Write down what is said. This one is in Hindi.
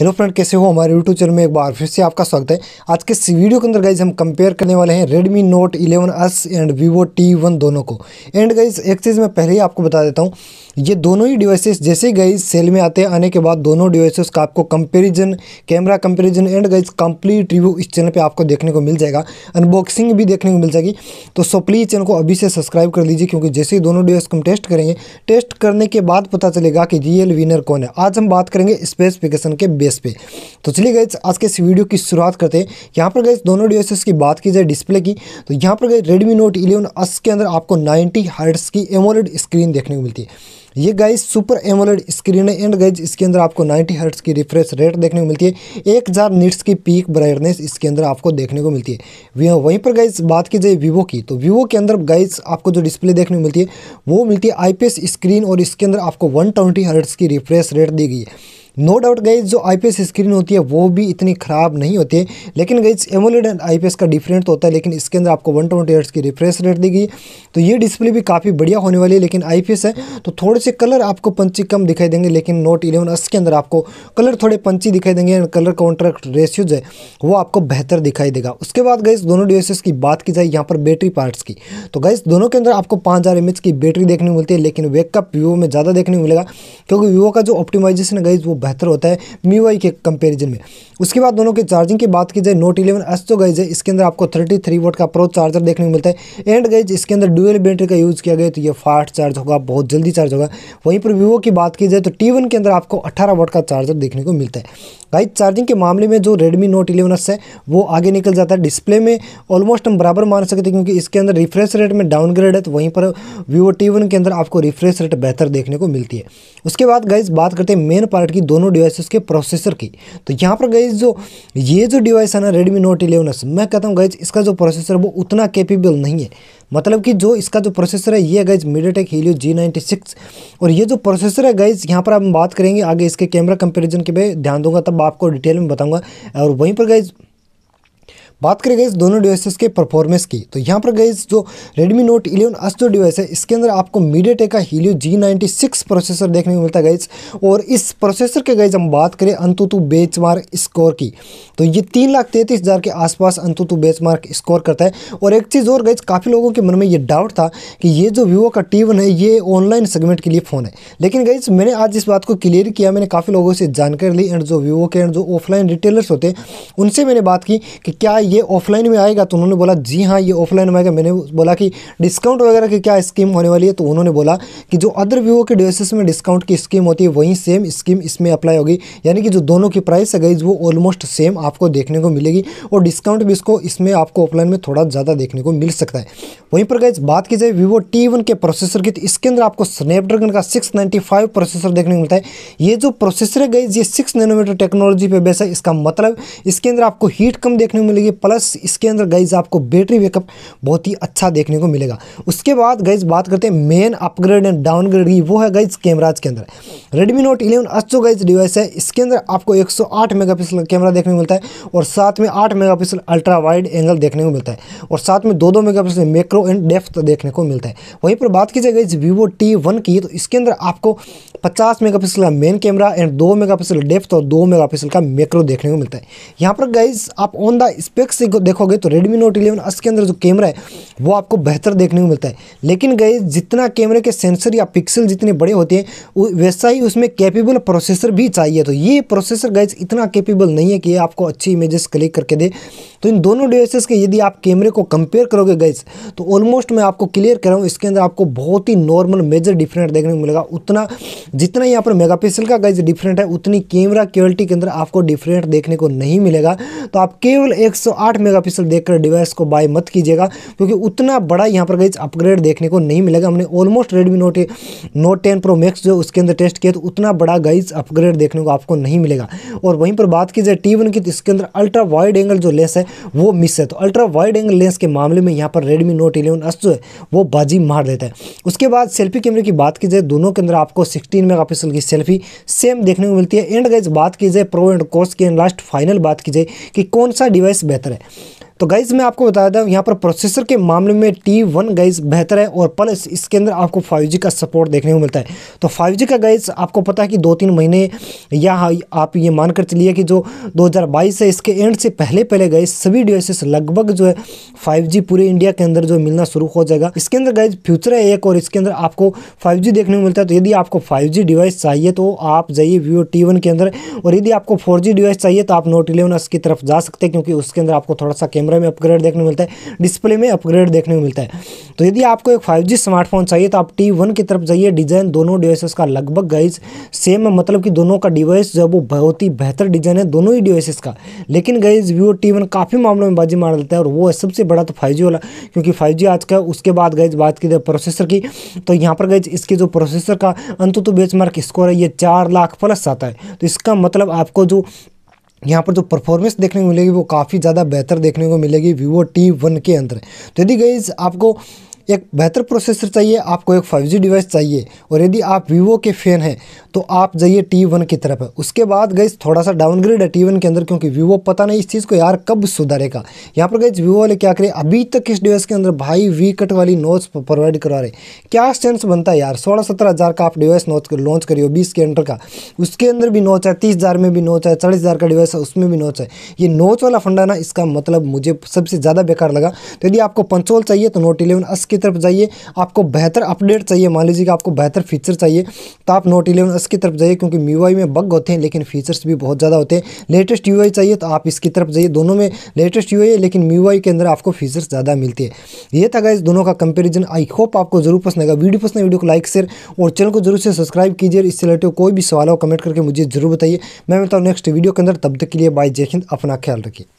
हेलो फ्रेंड कैसे हो हमारे यूट्यूब चैनल में एक बार फिर से आपका स्वागत है आज के इस वीडियो के अंदर गाइज हम कंपेयर करने वाले हैं Redmi note 11s and Vivo T1 दोनों को एंड गाइज एक चीज़ मैं पहले ही आपको बता देता हूँ ये दोनों ही डिवाइसेस जैसे गाइज सेल में आते हैं आने के बाद दोनों डिवाइसेस का आपको comparison camera comparison and guys complete review इस चैनल पर आपको देखने को मिल जाएगा अनबॉक्सिंग भी देखने को मिल जाएगी तो सो प्लीज़ चैनल को अभी से सब्सक्राइब कर लीजिए क्योंकि जैसे ही दोनों डिवाइस को हम टेस्ट करेंगे टेस्ट करने के बाद पता चलेगा कि रियल विनर कौन है आज हम बात करेंगे स्पेसिफिकेशन के बेस पे तो चलिए गए आज के इस वीडियो की शुरुआत करते हैं यहाँ पर गए दोनों डिवाइसेस की बात की जाए डिस्प्ले की तो यहाँ पर गए रेडमी नोट इलेवन अस के अंदर आपको नाइन्टी हर्ट्स की एमोलेड स्क्रीन देखने को मिलती है ये गाइज सुपर एमोलेड स्क्रीन है एंड गाइज इसके अंदर आपको 90 हर्ट्स की रिफ्रेश रेट देखने को मिलती है एक हज़ार निट्स की पीक ब्राइटनेस इसके अंदर आपको देखने को मिलती है वहीं पर गाइज बात की जाए वीवो की तो वीवो के अंदर गाइज आपको जो डिस्प्ले देखने को मिलती है वो मिलती है आईपीएस स्क्रीन और इसके अंदर आपको वन ट्वेंटी की रिफ्रेश रेट दी गई है नो डाउट गाइज जो आईपीएस स्क्रीन होती है वो भी इतनी ख़राब नहीं होती है लेकिन गाइज एमोलेड एंड आईपीएस का डिफरेंट तो होता है लेकिन इसके अंदर आपको वन ट्वेंटी की रिफ्रेश रेट दी गई तो ये डिस्प्ले भी काफ़ी बढ़िया होने वाली है लेकिन आई है तो थोड़े से कलर आपको पंची कम दिखाई देंगे लेकिन नोट इलेवन एस के अंदर आपको कलर थोड़े पंची दिखाई देंगे एंड कलर कॉन्ट्रैक्ट रेशियोज है वो आपको बेहतर दिखाई देगा उसके बाद गाइज दोनों डिवाइसेस की बात की जाए यहाँ पर बैटरी पार्ट्स की तो गाइज दोनों के अंदर आपको पाँच हज़ार एम की बैटरी देखने को मिलती है लेकिन वेकअप वीवो में ज़्यादा देखने को मिलेगा क्योंकि वीवो का जो ऑप्टिमाइजेशन है गाइज वो बेहतर होता है मी के कंपेरिजन में उसके बाद दोनों के चार्जिंग की बात की जाए नोट इलेवन एस तो गई इसके अंदर आपको थर्टी थ्री वोट का प्रो चार्जर देखने को मिलता है एंड गई इसके अंदर डुअल बैटरी का यूज़ किया गया तो ये फास्ट चार्ज होगा बहुत जल्दी चार्ज होगा वहीं पर वीवो की बात की जाए तो टी के अंदर आपको अट्ठारह वोट का चार्जर देखने को मिलता है गाइज चार्जिंग के मामले में जो रेडमी नोट इलेवन है वो आगे निकल जाता है डिस्प्ले में ऑलमोस्ट हम बराबर मान सकते हैं क्योंकि इसके अंदर रिफ्रेश रेट में डाउनग्रेड है तो वहीं पर वीवो टी के अंदर आपको रिफ्रेश रेट बेहतर देखने को मिलती है उसके बाद गाइज बात करते हैं मेन पार्ट की दोनों डिवाइसेस के प्रोसेसर की तो यहाँ पर गई जो ये जो डिवाइस है ना रेडमी नोट इलेवन मैं कहता हूँ गई इसका जो प्रोसेसर वो उतना कैपेबल नहीं है मतलब कि जो इसका जो प्रोसेसर है ये guys MediaTek Helio G ninety six और ये जो प्रोसेसर है गाइज यहाँ पर हम बात करेंगे आगे इसके कैमरा कंपेरिजन के पे ध्यान दूंगा तब आपको डिटेल में बताऊँगा और वहीं पर गाइज़ बात करें गई दोनों डिवाइसेस के परफॉर्मेंस की तो यहाँ पर गई जो Redmi Note 11 एस जो डिवाइस है इसके अंदर आपको मीडिया का हीलियो G96 प्रोसेसर देखने को मिलता है गाइज और इस प्रोसेसर के गाइज हम बात करें अंतुतु बेच स्कोर की तो ये तीन लाख तैंतीस हज़ार के आसपास अंतुतु बेच स्कोर करता है और एक चीज़ और गई काफ़ी लोगों के मन में ये डाउट था कि ये जो वीवो का टी है ये ऑनलाइन सेगमेंट के लिए फ़ोन है लेकिन गई मैंने आज इस बात को क्लियर किया मैंने काफ़ी लोगों से जानकारी ली एंड जो वीवो के एंड जो ऑफलाइन रिटेलर्स होते हैं उनसे मैंने बात की कि क्या ये ऑफलाइन में आएगा तो उन्होंने बोला जी हाँ ये ऑफलाइन में आएगा मैंने बोला कि डिस्काउंट वगैरह की क्या स्कीम होने वाली है तो उन्होंने बोला कि जो अदर वीवो के डिवाइसेस में डिस्काउंट की स्कीम होती है वहीं सेम स्कीम इसमें अप्लाई होगी यानी कि जो दोनों की प्राइस है गई वो ऑलमोस्ट सेम आपको देखने को मिलेगी और डिस्काउंट भी इसको इसमें आपको ऑफलाइन में थोड़ा ज़्यादा देखने को मिल सकता है वहीं पर गई बात की जाए वीवो टी के प्रोसेसर की तो इसके अंदर आपको स्नैपड्रैगन का सिक्स प्रोसेसर देखने को मिलता है ये जो प्रोसेसर है गई ये सिक्स नैनोमीटर टेक्नोलॉजी पर बेस है इसका मतलब इसके अंदर आपको हीट कम देखने को मिलेगी प्लस इसके अंदर गाइज आपको बैटरी बैकअप बहुत ही अच्छा देखने को मिलेगा उसके बाद गाइज बात करते हैं मेन अपग्रेड एंड डाउनग्रेड की वो है गाइज कैमराज के अंदर रेडमी नोट इलेवन अच्छो गाइज डिवाइस है इसके अंदर आपको एक सौ कैमरा देखने को मिलता है और साथ में आठ मेगापिक्सल अल्ट्रा वाइड एंगल देखने को मिलता है और साथ में दो दो मेगापिक्सल मैक्रो एंड डेफ्थ देखने को मिलता है वहीं पर बात की जाए गाइज वीवो टी वन की तो इसके अंदर आपको 50 मेगापिक्सल का main camera and 2 megapixel depth और 2 मेगापिक्सल का मैक्रो देखने को मिलता है यहाँ पर गाइज आप ऑन द स्पेस स्पेक्स से देखोगे तो रेडमी नोट इलेवन एस के अंदर जो कैमरा है वो आपको बेहतर देखने को मिलता है लेकिन गए जितना कैमरे के सेंसर या पिक्सल जितने बड़े होते हैं वैसा ही उसमें कैपेबल प्रोसेसर भी चाहिए तो ये प्रोसेसर गैज इतना कैपेबल नहीं है कि आपको अच्छी इमेजेस क्लिक करके दे तो इन दोनों डिवाइसेस के यदि आप कैमरे को कंपेयर करोगे गैज तो ऑलमोस्ट मैं आपको क्लियर कर रहा हूँ इसके अंदर आपको बहुत ही नॉर्मल मेजर डिफरेंट देखने को मिलेगा उतना जितना यहाँ पर मेगापिक्सल का गैज डिफरेंट है उतनी कैमरा क्वालिटी के अंदर आपको डिफरेंट देखने को नहीं मिलेगा तो आप केवल एक सौ 108 मेगापिक्सल देखकर डिवाइस को बाय मत कीजिएगा क्योंकि उतना बड़ा यहाँ पर गई अपग्रेड देखने को नहीं मिलेगा हमने almost Redmi note note ten pro max जो उसके अंदर टेस्ट किया तो उतना बड़ा गाइज अपग्रेड देखने को आपको नहीं मिलेगा और वहीं पर बात की जाए टी की तो इसके अंदर अल्ट्रा वाइड एंगल जो लेंस है वो मिस है तो अल्ट्रा वाइड एंगल लेंस के मामले में यहाँ पर रेडमी नोट इलेवन एस जो है वो बाजी मार देता है उसके बाद सेल्फी कैमरे की बात की जाए दोनों के अंदर आपको सिक्सटीन मेगा की सेल्फी सेम देखने को मिलती है एंड गाइज बात की जाए प्रो एंड कोर्स की एंड लास्ट फाइनल बात की जाए कि कौन सा डिवाइस बेहतर etc. तो गाइज़ मैं आपको बता दें यहाँ पर प्रोसेसर के मामले में टी वन गाइज बेहतर है और प्लस इसके अंदर आपको फाइव का सपोर्ट देखने को मिलता है तो फाइव का गाइज आपको पता है कि दो तीन महीने या हाँ, आप ये मानकर चलिए कि जो 2022 है इसके एंड से पहले पहले गए सभी डिवाइसेस लगभग जो है 5G पूरे इंडिया के अंदर जो मिलना शुरू हो जाएगा इसके अंदर गाइज फ्यूचर है एक और इसके अंदर आपको फाइव देखने को मिलता है तो यदि आपको फाइव डिवाइस चाहिए तो आप जाइए वीवो टी के अंदर और यदि आपको फोर डिवाइस चाहिए तो आप नोट इलेवन की तरफ जा सकते हैं क्योंकि उसके अंदर आपको थोड़ा सा कैमरा में अपग्रेड देखने को मिलता है डिस्प्ले में अपग्रेड देखने को मिलता है तो यदि आपको एक फाइव स्मार्टफोन चाहिए तो आप टी की तरफ जाइए डिज़ाइन दोनों डिवाइसेस का लगभग गाइज सेम है मतलब कि दोनों का डिवाइस जो वो बहुत ही बेहतर डिज़ाइन है दोनों ही डिवाइसेस का लेकिन गाइज वीवो टी काफ़ी मामलों में बाजी मार देता है और वो सबसे बड़ा तो फाइव वाला क्योंकि फाइव आज का उसके बाद गाइज बात की जाए प्रोसेसर की तो यहाँ पर गाइज इसके जो प्रोसेसर का अंत तो बेच स्कोर है ये चार लाख प्लस आता है तो इसका मतलब आपको जो यहाँ पर जो परफॉर्मेंस देखने को मिलेगी वो काफ़ी ज़्यादा बेहतर देखने को मिलेगी वीवो टी वन के अंदर तो यदि गई आपको एक बेहतर प्रोसेसर चाहिए आपको एक फाइव डिवाइस चाहिए और यदि आप वीवो के फ़ैन हैं तो आप जाइए टी वन की तरफ उसके बाद गई थोड़ा सा डाउनग्रेड है टी वन के अंदर क्योंकि वीवो पता नहीं इस चीज़ को यार कब सुधारेगा यहाँ पर गई वीवो वाले क्या करें अभी तक इस डिवाइस के अंदर भाई वी कट वाली नोच प्रोवाइड करवा रहे क्या सेंस बनता है यार सोलह सत्रह हज़ार का आप डिवाइस नोच कर लॉन्च करिए बीस के अंडर का उसके अंदर भी नोच है तीस हज़ार में भी नोच है चालीस हज़ार का डिवाइस है उसमें भी नोच है ये नोच वाला फंडा ना इसका मतलब मुझे सबसे ज़्यादा बेकार लगा तो यदि आपको पंचोल चाहिए तो नोट इलेवन अस्क की तरफ जाइए आपको बेहतर अपडेट चाहिए मान लीजिए कि आपको बेहतर फीचर चाहिए तो आप नोट इलेवन एस की तरफ जाइए क्योंकि वाई में बग होते हैं लेकिन फीचर्स भी बहुत ज़्यादा होते हैं लेटेस्ट यू चाहिए तो आप इसकी तरफ जाइए दोनों में लेटेस्ट यू है लेकिन मीवाई के अंदर आपको फीचर्स ज़्यादा मिलती है ये था गाइज दोनों का कंपेरिजन आई होप आपको जरूर पसंद आएगा वीडियो पसंद वीडियो को लाइक शेयर और चैनल को जरूर से सब्सक्राइब कीजिए इससे रिलेटेड कोई भी सवाल हो कमेंट करके मुझे जरूर बताइए मैं मिलता हूँ नेक्स्ट वीडियो के अंदर तब तक के लिए बाय जय हिंद अपना ख्याल रखिए